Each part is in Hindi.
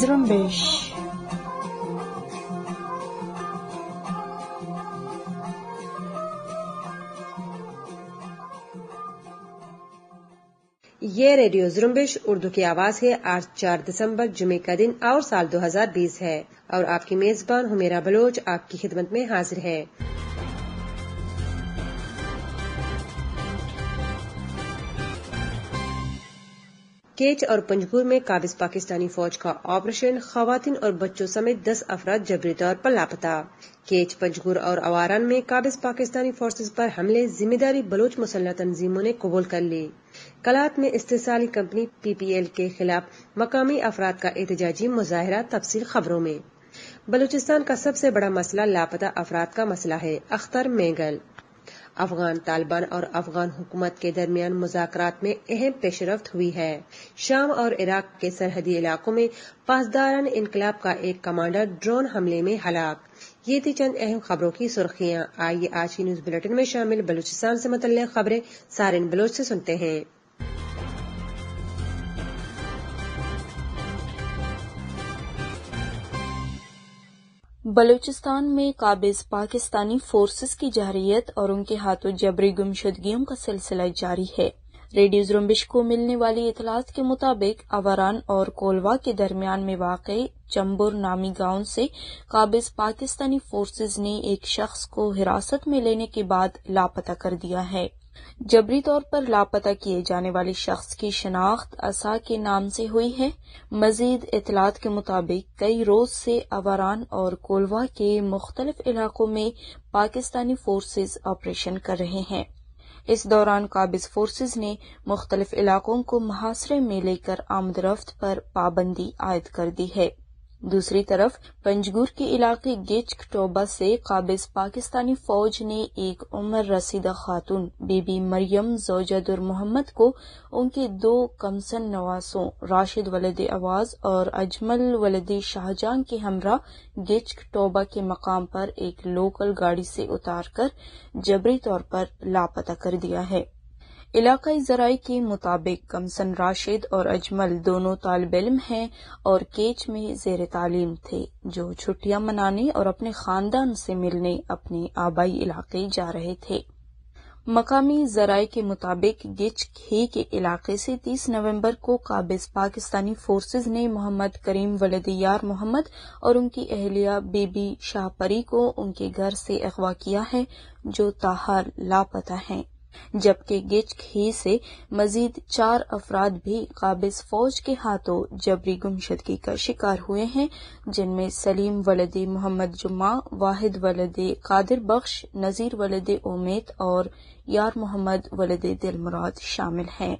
zrumbish ये रेडियो जुम्बिश उर्दू की आवाज है आज चार दिसंबर जुमे का दिन और साल 2020 है और आपकी मेजबान हुमेरा बलोच आपकी खिदमत में हाजिर है केच और पंजगुर में काबिज पाकिस्तानी फौज का ऑपरेशन खातन और बच्चों समेत दस अफराद जबरी तौर पर लापता केच पंजगुर और अवारान में काबिज पाकिस्तानी फोर्सेज पर हमले जिम्मेदारी बलोच मुसल्ह तंजीमों ने कबूल कर ली कलात में इस्तेसाली कंपनी पीपीएल के खिलाफ मकामी अफराद का एहतजाजी मुजाहरा तफसी खबरों में बलूचिस्तान का सबसे बड़ा मसला लापता अफराद का मसला है अख्तर मेगल अफगान तालिबान और अफगान हुकूमत के दरमियान मुजात में अहम पेशरफ हुई है शाम और इराक के सरहदी इलाकों में पासदारान इनकलाब का एक कमांडर ड्रोन हमले में हलाक ये थी चंद अहम खबरों की सुर्खियां आइए आज की न्यूज बुलेटिन में शामिल बलूचिस्तान से मतलब खबरें सारे बलोच से सुनते हैं बलूचिस्तान में काबिज पाकिस्तानी फोर्सेस की जहरीत और उनके हाथों जबरी गुमशुदगियों का सिलसिला जारी है रेडियो जुम्बिश को मिलने वाली इतलास के मुताबिक अवारान और कोलवा के दरमियान में वाक़ चंबुर नामी गांव से काबिज पाकिस्तानी फोर्सेज ने एक शख्स को हिरासत में लेने के बाद लापता कर दिया है जबरी तौर पर लापता किए जाने वाले शख्स की शनाख्त असा के नाम से हुई है मजीद इतलात के मुताबिक कई रोज से अवारान और कोलवा के मुख्तलिफ इलाकों में पाकिस्तानी फोर्सेज ऑपरेशन कर रहे हैं इस दौरान काबिज फोर्सेज ने मुख्तलिफ इलाकों को मुहासरे में लेकर आमदरफ्त पर पाबंदी आयद कर दी है दूसरी तरफ पंजगुर के इलाके गिचक टोबा से काबिज पाकिस्तानी फौज ने एक उम्र रसीदा खातून बीबी मरियम जोजादुर मोहम्मद को उनके दो कमसन नवासों राशिद वलद आवाज और अजमल वलद शाहजहां के हमरा गिच टोबा के मकाम पर एक लोकल गाड़ी से उतारकर जबरी तौर पर लापता कर दिया है इलाकाई जराये के मुताबिक कमसन राशिद और अजमल दोनों तालब इलम हैं और केच में जेर तालीम थे जो छुट्टियां मनाने और अपने खानदान से मिलने अपने आबाई इलाके जा रहे थे मकामी जराये के मुताबिक गिच खे के इलाके से 30 नवंबर को काबिज पाकिस्तानी फोर्सेज ने मोहम्मद करीम वलदियार मोहम्मद और उनकी अहलिया बेबी शाहपरी को उनके घर से अगवा किया है जो ताहर लापता हैं जबकि ही से मजीद चार अफराद भी काबिज फौज के हाथों जबरी गुमशदगी का शिकार हुए हैं जिनमें सलीम वलद मोहम्मद जुम्मा वाहिद वलद कादिर बख्श नज़ीर वलद उमेद और यार मोहम्मद वलद दिलमराद शामिल हैं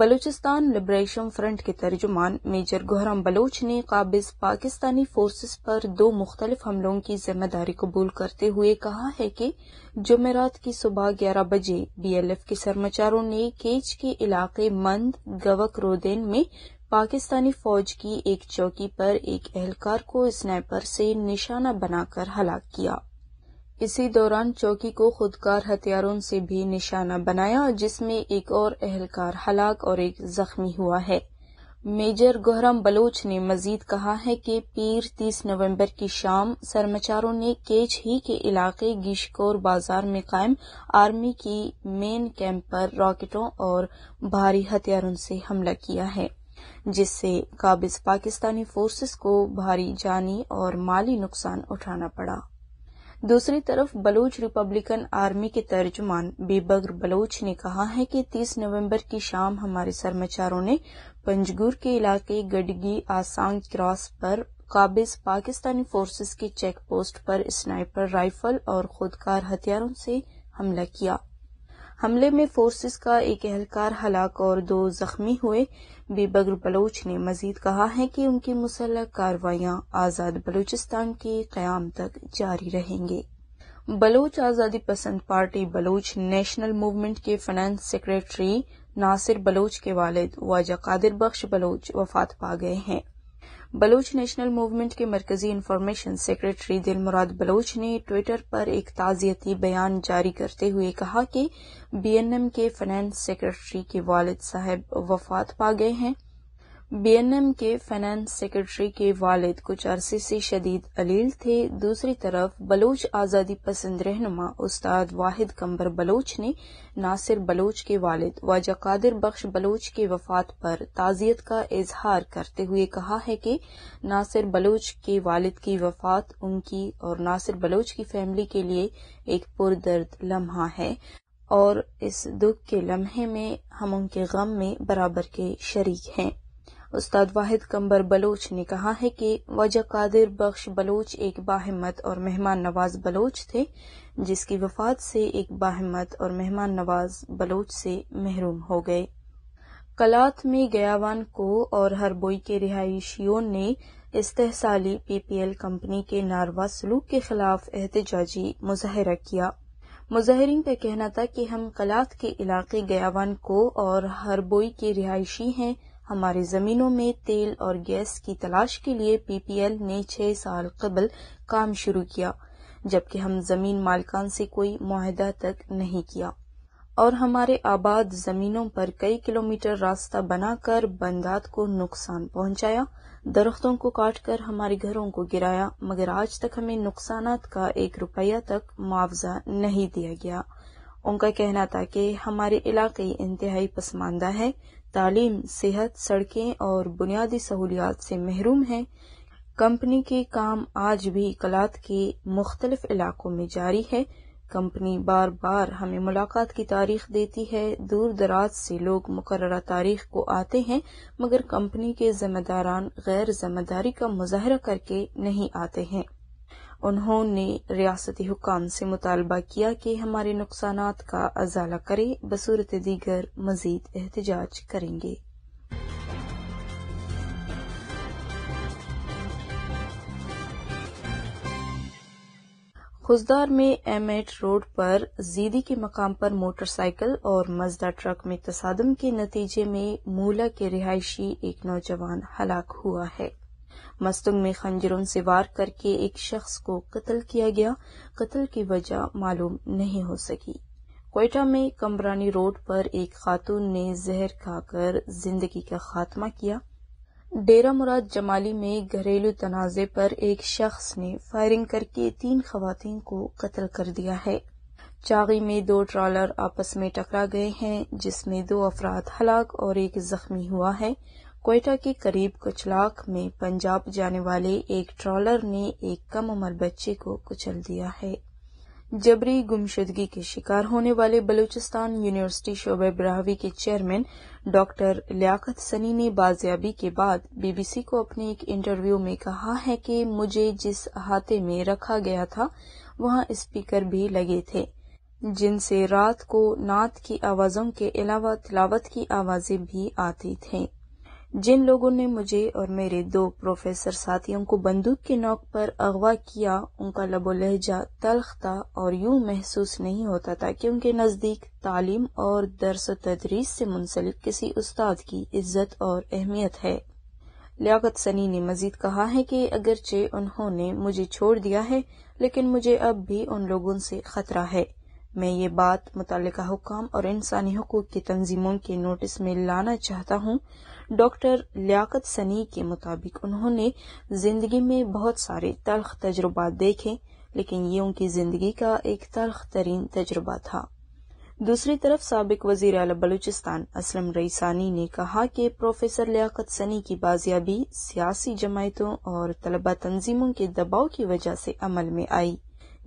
बलूचिस्तान लिबरेशन फ्रंट के तर्जुमान मेजर गोहराम बलोच ने काबिज पाकिस्तानी फोर्सेस पर दो मुख्तलिफ हमलों की जिम्मेदारी कबूल करते हुए कहा है कि जुमेरात की सुबह ग्यारह बजे बीएलएफ के सरमाचारों ने केच के इलाके मंद गवक रोदेन में पाकिस्तानी फौज की एक चौकी पर एक एहलकार को स्नैपर से निशाना बनाकर हलाक किया इसी दौरान चौकी को खुदकार हथियारों से भी निशाना बनाया जिसमें एक और अहलकार हलाक और एक जख्मी हुआ है मेजर गोहरम बलोच ने मजीद कहा है कि पीर 30 नवंबर की शाम सरमाचारों ने केच ही के इलाके गिशकोर बाजार में कायम आर्मी की मेन कैंप पर रॉकेटों और भारी हथियारों से हमला किया है जिससे काबिज पाकिस्तानी फोर्सेस को भारी जानी और माली नुकसान उठाना पड़ा दूसरी तरफ बलूच रिपब्लिकन आर्मी के तर्जुमान बेबग्र बलूच ने कहा है कि 30 नवंबर की शाम हमारे सरमाचारों ने पंजगुर के इलाके गडगी आसांग क्रॉस पर काबिज पाकिस्तानी फोर्सेस के चेक पोस्ट पर स्नाइपर राइफल और खुदकार हथियारों से हमला किया हमले में फोर्सेस का एक एहलकार हलाक और दो जख्मी हुए बीबग्र बलोच ने मजीद कहा है कि उनकी मुसल कार्रवाइयां आज़ाद बलूचिस्तान के क्याम तक जारी रहेंगे बलोच आज़ादी पसंद पार्टी बलोच नेशनल मूवमेंट के फाइनेंस सेक्रेटरी नासिर बलोच के वालिद वाजा कादिर बख्श बलोच वफात पा गए हैं बलोच नेशनल मूवमेंट के मरकजी इंफॉर्मेशन सेक्रेटरी मुराद बलोच ने ट्विटर पर एक ताज़ियती बयान जारी करते हुए कहा कि बीएनएम के फाइनेंस सेक्रेटरी के वालिद साहब वफात पा गए हैं बीएनएम के फाइनेंस सेक्रेटरी के वालिद कुछ अरसे से शदीद अलील थे दूसरी तरफ बलोच आज़ादी पसंद रहनुमा उस्ताद वाहिद कंबर बलोच ने नासिर बलोच के वालिद वाजा कादिर बख्श बलोच के वफात पर ताज़ियत का इजहार करते हुए कहा है कि नासिर बलोच के वालिद की वफात उनकी और नासिर बलोच की फैमिली के लिए एक पुरदर्द लम्हा है और इस दुख के लम्हे में हम उनके गम में बराबर के शरीक हैं उस्ताद वाहिद कंबर बलोच ने कहा है कि वजह कादिर बख्श बलोच एक बाहिम्मत और मेहमान नवाज बलोच थे जिसकी वफात से एक बाहिम्मत और मेहमान नवाज बलोच से महरूम हो गए कलात में गयावान को और हरबोई के रिहायशियों ने इस्तेसाली पीपीएल कंपनी के नारवा सलूक के खिलाफ एहतजाजी मुजाहरा किया मुजाहरीन का कहना था कि हम कलात के इलाके गयावान को और हरबोई के रिहायशी हैं हमारी ज़मीनों में तेल और गैस की तलाश के लिए पीपीएल ने छह साल कबल काम शुरू किया जबकि हम ज़मीन मालकान से कोई माहिदा तक नहीं किया और हमारे आबाद ज़मीनों पर कई किलोमीटर रास्ता बनाकर बंदात को नुकसान पहुंचाया दरख्तों को काटकर हमारे घरों को गिराया मगर आज तक हमें नुकसान का एक रुपया तक मुआवजा नहीं दिया गया उनका कहना था कि हमारे इलाके इंतहाई पसमानदा है तालीम सेहत सड़कें और बुनियादी सहूलियात से महरूम हैं कंपनी के काम आज भी कलात के मुख्तलिफ इलाकों में जारी है कंपनी बार बार हमें मुलाकात की तारीख देती है दूर दराज से लोग मुकर तारीख को आते हैं मगर कंपनी के जिम्मेदारान गैर जिम्मेदारी का मुजाहरा करके नहीं आते हैं उन्होंने रियासती हुकाम से मुतालबा किया कि हमारे नुकसान का अजाला करें बसूरत दीगर मजीद एहतजाज करेंगे खुजदार में एम एट रोड पर जीदी के मकाम पर मोटरसाइकिल और मजदा ट्रक में तसादम के नतीजे में मूला के रिहायशी एक नौजवान हलाक हुआ है मस्तुंग में खंजरों से वार करके एक शख्स को कत्ल किया गया कत्ल की वजह मालूम नहीं हो सकी कोयटा में कमरानी रोड पर एक खातून ने जहर खाकर जिंदगी का खात्मा किया डेरा मुराद जमाली में घरेलू तनाजे पर एक शख्स ने फायरिंग करके तीन खातन को कत्ल कर दिया है चागी में दो ट्रॉलर आपस में टकरा गए हैं जिसमें दो अफराद हलाक और एक जख्मी हुआ है कोयटा के करीब कुचलाक में पंजाब जाने वाले एक ट्रॉलर ने एक कम उम्र बच्चे को कुचल दिया है जबरी गुमशुदगी के शिकार होने वाले बलूचिस्तान यूनिवर्सिटी शोबे ब्राहवी के चेयरमैन डॉक्टर लियाकत सनी ने बाजियाबी के बाद बीबीसी को अपने एक इंटरव्यू में कहा है कि मुझे जिस अहाते में रखा गया था वहां स्पीकर भी लगे थे जिनसे रात को नात की आवाज़ों के अलावा तिलावत की आवाज़ें भी आती थीं जिन लोगों ने मुझे और मेरे दो प्रोफेसर साथियों को बंदूक की नोक पर अगवा किया उनका लबोलहजा तलख था और यूं महसूस नहीं होता था कि उनके नज़दीक तालीम और दरस तदरीस से मुंसलिक किसी उस्ताद की इज्जत और अहमियत है लियाकत सनी ने मजीद कहा है कि अगरचे उन्होंने मुझे छोड़ दिया है लेकिन मुझे अब भी उन लोगों से खतरा है मैं ये बात मुतल हुकाम और इंसानी हकूक की तंजीमों के नोटिस में लाना चाहता हूँ डॉक्टर लियाकत सनी के मुताबिक उन्होंने ज़िंदगी में बहुत सारे तलख तजुर्बा देखे लेकिन ये उनकी ज़िंदगी का एक तलख तरीन तजुर्बा था दूसरी तरफ सबक वजीर अला बलूचिस्तान असलम रईसानी ने कहा कि प्रोफेसर लियाकत सनी की बाजियाबी सियासी जमायतों और तलबा तंजीमों के दबाव की वजह से अमल में आई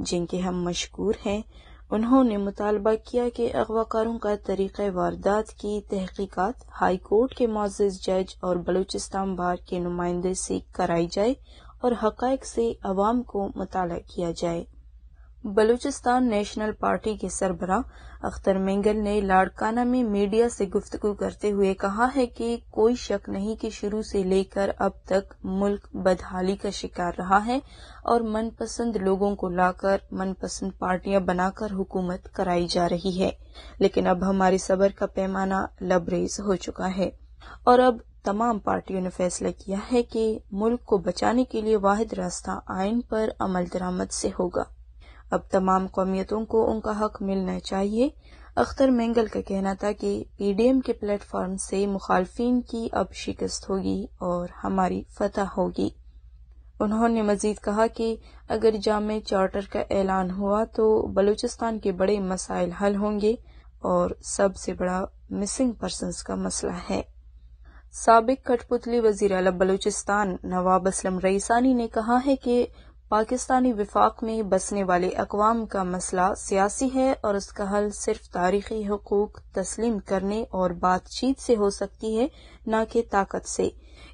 जिनके हम मशहूर हैं उन्होंने मुतालबा किया कि अगवाकारों का तरीक़ वारदात की तहकीकात हाई कोर्ट के मोजिज जज और बलूचिस्तान बार के नुमाइंदे से कराई जाए और हक़ से अवाम को मुताल किया जाए बलूचिस्तान नेशनल पार्टी के सरबरा अख्तर मेंगल ने लाड़काना में मीडिया से गुफ्तगु करते हुए कहा है कि कोई शक नहीं कि शुरू से लेकर अब तक मुल्क बदहाली का शिकार रहा है और मनपसंद लोगों को लाकर मनपसंद पार्टियां बनाकर हुकूमत कराई जा रही है लेकिन अब हमारी सबर का पैमाना लबरेज हो चुका है और अब तमाम पार्टियों ने फैसला किया है कि मुल्क को बचाने के लिए वाहिद रास्ता आयन पर अमल दरामद से होगा अब तमाम कौमियतों को उनका हक मिलना चाहिए अख्तर मेंगल का कहना था कि पीडीएम के प्लेटफॉर्म से मुखालफन की अब शिकस्त होगी और हमारी फतह होगी उन्होंने मजीद कहा कि अगर जाम चार्टर का ऐलान हुआ तो बलूचिस्तान के बड़े मसाइल हल होंगे और सबसे बड़ा मिसिंग पर्सन का मसला है सबक कठपुतली वजीर अला बलूचिस्तान नवाब असलम रईसानी ने कहा है कि पाकिस्तानी विफाक में बसने वाले अकवाम का मसला सियासी है और उसका हल सिर्फ तारीखी हकूक तस्लीम करने और बातचीत से हो सकती है न कि ताकत से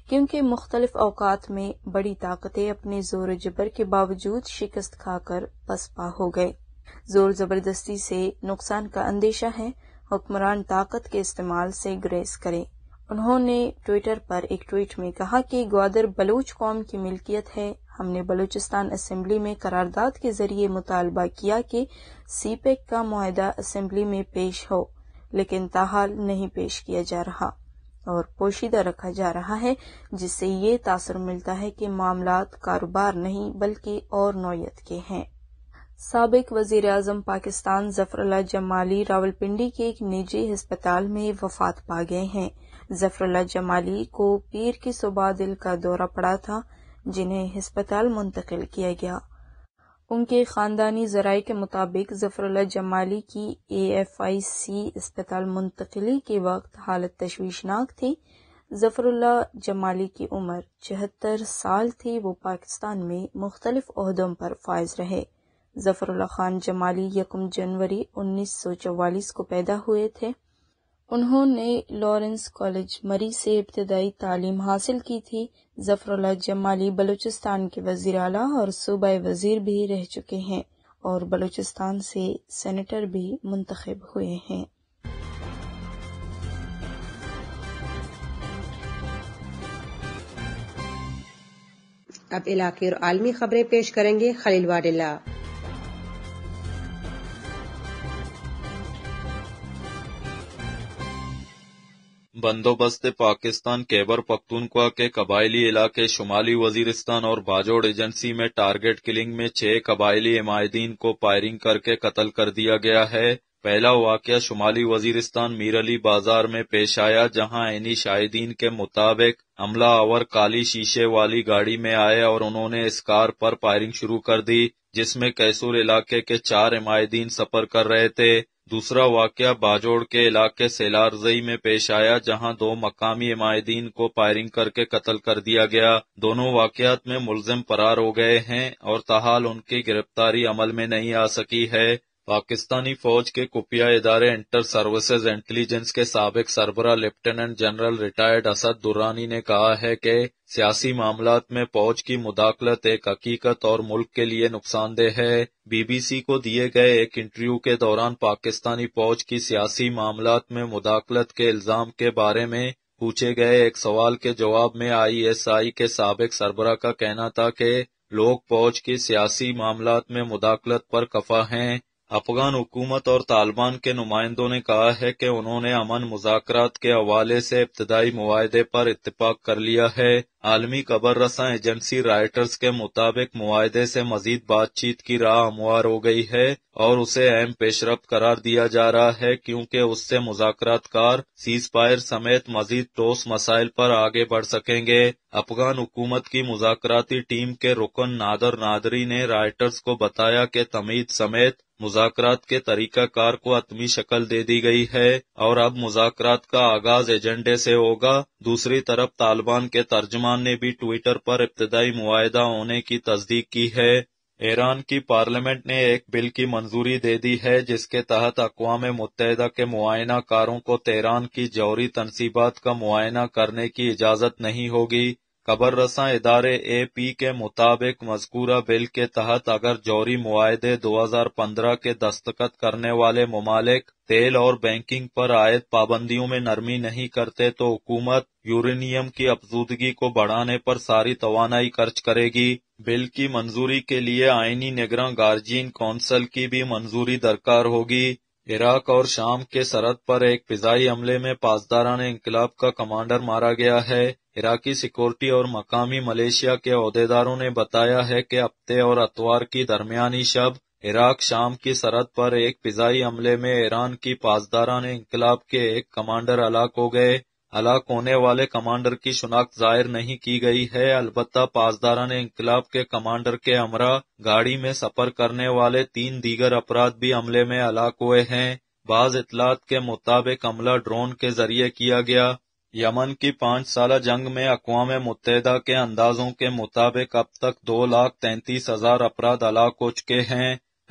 क्योंकि मुख्तलिफ अवकात में बड़ी ताकतें अपने जोर जबर के बावजूद शिकस्त खाकर पसपा हो गए जोर जबरदस्ती से नुकसान का अंदेशा है हुक्मरान ताकत के इस्तेमाल से ग्रेस करें उन्होंने ट्विटर पर एक ट्वीट में कहा कि ग्वादर बलूच कौम की मिल्कियत है हमने बलूचिस्तान असम्बली में करारदाद के जरिए मुतालबा किया कि सी पैक का माहदा असम्बली में पेश हो लेकिन ताहाल नहीं पेश किया जा रहा और पोशीदा रखा जा रहा है जिससे ये तासर मिलता है कि मामला कारोबार नहीं बल्कि और नौयत के हैं सबक वजीर अजम पाकिस्तान जफरला जमाली रावलपिंडी के एक निजी हस्पताल में वफात पा गए हैं जफरला जमाली को पीर की सुबह दिल का दौरा पड़ा था जिन्हें हस्पताल मुंतकिल किया गया उनके ख़ानदानी जराये के मुताबिक जफरुल्ला जमाली की ए एफ आई सी अस्पताल मुंतकली के वक्त हालत तशवीशनाक थी जफरुल्ला जमाली की उम्र चहत्तर साल थी वो पाकिस्तान में मुख्तलिफ पर फायज रहे जफरुल्ला खान जमाली यकम जनवरी उन्नीस सौ चौवालीस को पैदा हुए थे उन्होंने लॉरेंस कॉलेज मरी से इब्तदाई तालीम हासिल की थी जफरुल्ला जमाली बलूचिस्तान के वजीर अला और सूबा वजीर भी रह चुके हैं और बलूचिस्तान से सेनेटर भी मुंतखब हुए हैं अब इलाके और आलमी खबरें पेश करेंगे खलील वाडिला बंदोबस्त पाकिस्तान कैबर पख्तूनख्वा के कबायली इलाके शुमाली वजीरिस्तान और बाजोड़ एजेंसी में टारगेट किलिंग में छह कबायली इमायदीन को फायरिंग करके कत्ल कर दिया गया है पहला वाक्य शुमाली वजीरिस्तान मीरअली बाजार में पेश आया जहां ऐनी शाहिदीन के मुताबिक हमला आवर काली शीशे वाली गाड़ी में आए और उन्होंने इस कार पर फायरिंग शुरू कर दी जिसमें कैसूर इलाके के चार इमायदीन सफर कर रहे थे दूसरा वाक्य बाजोड़ के इलाके सेलारजई में पेश आया जहां दो मकामी इमायदीन को फायरिंग करके कत्ल कर दिया गया दोनों वाकयात में मुलजिम फरार हो गए हैं और तहाल उनकी गिरफ्तारी अमल में नहीं आ सकी है पाकिस्तानी फौज के कुफिया इदारे इंटर सर्विसेज इंटेलिजेंस के सबक सरबरा lieutenant general retired Asad Durrani ने कहा है कि सियासी मामला में फौज की मुदाखलत एक हकीकत और मुल्क के लिए नुकसानदेह है बीबीसी को दिए गए एक इंटरव्यू के दौरान पाकिस्तानी फौज की सियासी मामला में मुदाखलत के इल्जाम के बारे में पूछे गए एक सवाल के जवाब में आईएसआई के सबक सरबरा का कहना था कि लोग फौज की सियासी मामला में मुदाखलत पर कफा हैं अफगान हुकूमत और तालिबान के नुमाइंदों ने कहा है कि उन्होंने अमन मुजाकरात के हवाले से इब्तदाई माहदे पर इतफाक कर लिया है आलमी खबर रसा एजेंसी राइटर्स के मुताबिक माहदे से मजीद बातचीत की राह हमवार हो गई है और उसे अहम पेशरफ करार दिया जा रहा है क्योंकि उससे मुजाकरात कार सीज फायर समेत मजीद ठोस मसाइल पर आगे बढ़ सकेंगे अफगान हुकूमत की मुजाकराती टीम के रुकन नादर नादरी ने राइटर्स को बताया कि तमीद समेत मुजाकरात के तरीकाकार को अतमी शक्ल दे दी गई है और अब मुजाकरात का आगाज एजेंडे से होगा दूसरी तरफ तालिबान के तर्जमान ने भी ट्विटर पर इब्तदाई मुआहदा होने की तस्दीक की है ईरान की पार्लियामेंट ने एक बिल की मंजूरी दे दी है जिसके तहत अकवाम मुतहदा के मुआयना कारों को तेहरान की जौहरी तनसीबात का मुआयना करने की इजाजत नहीं होगी कबर रसा इदारे ए पी के मुताबिक मजकूरा बिल के तहत अगर जौहरी माहदे 2015 के दस्तखत करने वाले ममालिक तेल और बैंकिंग पर आयद पाबंदियों में नरमी नहीं करते तो हुकूमत यूरेनियम की अफजूदगी को बढ़ाने पर सारी तोानाई खर्च करेगी बिल की मंजूरी के लिए आइनी निगरान गार्जियन कौंसल की भी मंजूरी दरकार होगी इराक और शाम के सरहद पर एक फिजाई हमले में पासदारान इनकलाब का कमांडर मारा गया है इराकी सिक्योरिटी और मकामी मलेशिया के अहदेदारों ने बताया है कि हफ्ते और अतवार की दरमियानी शब इराक शाम की सरहद पर एक फिजाई हमले में ईरान की पासदारान इनकलाब के एक कमांडर हलाक हो गए हलाक होने वाले कमांडर की शनाख्त जाहिर नहीं की गई है अलबत् पासदारा ने इनकलाब के कमांडर के अमरा गाड़ी में सफर करने वाले तीन दीगर अपराध भी हमले में हलाक हुए हैं बाज इतलात के मुताबिक हमला ड्रोन के जरिए किया गया यमन की पाँच साल जंग में अकवा मुतहदा के अंदाजों के मुताबिक अब तक दो लाख तैतीस हजार अपराध हलाक हो चुके हैं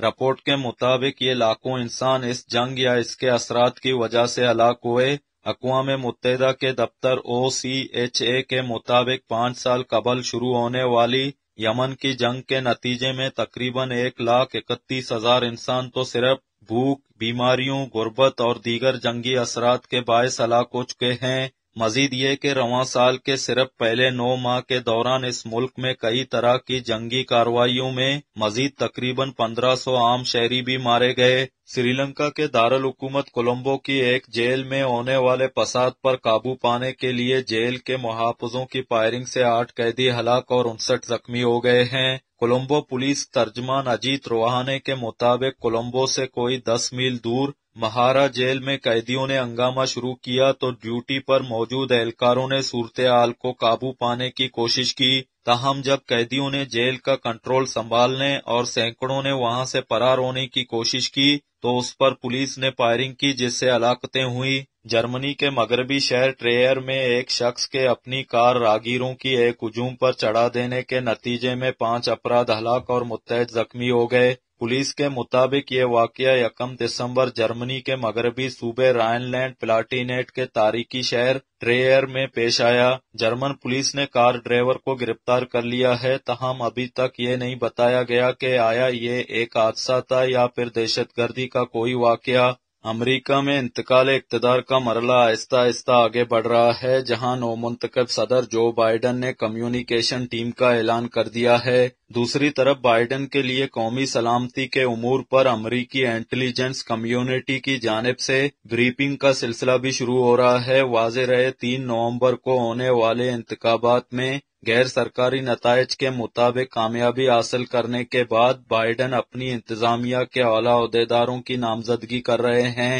रिपोर्ट के मुताबिक ये लाखों इंसान इस जंग या इसके असरात की वजह से हलाक हुए अकवाम मुतहदा के दफ्तर ओ सी एच ए के मुताबिक पाँच साल कबल शुरू होने वाली यमन की जंग के नतीजे में तकरीबन एक लाख इकतीस हजार इंसान तो सिर्फ भूख बीमारियों गुर्बत और दीगर जंगी असरात के बायस हलाक हो चुके हैं मजीद ये के रवा साल के सिर्फ पहले नौ माह के दौरान इस मुल्क में कई तरह की जंगी कार्रवाई में मजीद तकरीबन पंद्रह सौ आम शहरी भी मारे गए श्रीलंका के दारुल हुकूमत कोलंबो की एक जेल में होने वाले फसाद पर काबू पाने के लिए जेल के मुहाफजों की फायरिंग से आठ कैदी हलाक और उनसठ जख्मी हो गए हैं कोलंबो पुलिस तर्जमान अजीत रोहाने के मुताबिक कोलंबो से कोई दस मील दूर महारा जेल में कैदियों ने हंगामा शुरू किया तो ड्यूटी पर मौजूद एहलकारों ने सूरत आल को काबू पाने की कोशिश की ताहम जब कैदियों ने जेल का कंट्रोल संभालने और सैकड़ों ने वहां से फरार होने की कोशिश की तो उस पर पुलिस ने फायरिंग की जिससे हलाकतें हुई जर्मनी के मगरबी शहर ट्रेयर में एक शख्स के अपनी कार रागीरों की एक हजूम पर चढ़ा देने के नतीजे में पांच अपराध हलाक और मुतहद जख्मी हो गए पुलिस के मुताबिक ये वाक यकम दिसंबर जर्मनी के मगरबी सूबे रायनलैंड प्लाटीनेट के तारीखी शहर ट्रेयर में पेश आया जर्मन पुलिस ने कार ड्राइवर को गिरफ्तार कर लिया है तहम अभी तक ये नहीं बताया गया कि आया ये एक हादसा था या फिर दहशतगर्दी का कोई वाक्य अमेरिका में इंतकाल इकतदार का मरला आहिस्ता आहिस्ता आगे बढ़ रहा है जहां नौमंतखब सदर जो बाइडन ने कम्युनिकेशन टीम का ऐलान कर दिया है दूसरी तरफ बाइडन के लिए कौमी सलामती के उमूर पर अमरीकी इंटेलिजेंस कम्युनिटी की जानब से ब्रीफिंग का सिलसिला भी शुरू हो रहा है वाज रहे तीन नवम्बर को होने वाले इंतबात में गैर सरकारी नतज के मुताबिक कामयाबी हासिल करने के बाद बाइडन अपनी इंतजामिया के अला अहदेदारों की नामजदगी कर रहे हैं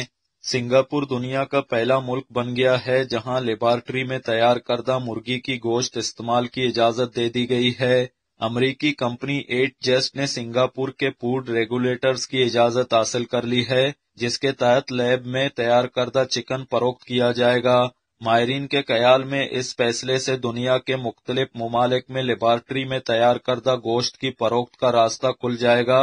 सिंगापुर दुनिया का पहला मुल्क बन गया है जहां लेबार्ट्री में तैयार करदा मुर्गी की गोश्त इस्तेमाल की इजाजत दे दी गई है अमेरिकी कंपनी एट जस्ट ने सिंगापुर के फूड रेगुलेटर्स की इजाजत हासिल कर ली है जिसके तहत लैब में तैयार करदा चिकन फरोख्त किया जाएगा मायरीन के ख्याल में इस फैसले से दुनिया के मुख्तलिफ ममालिक में लेबार्ट्री में तैयार करदा गोश्त की फरोख्त का रास्ता खुल जाएगा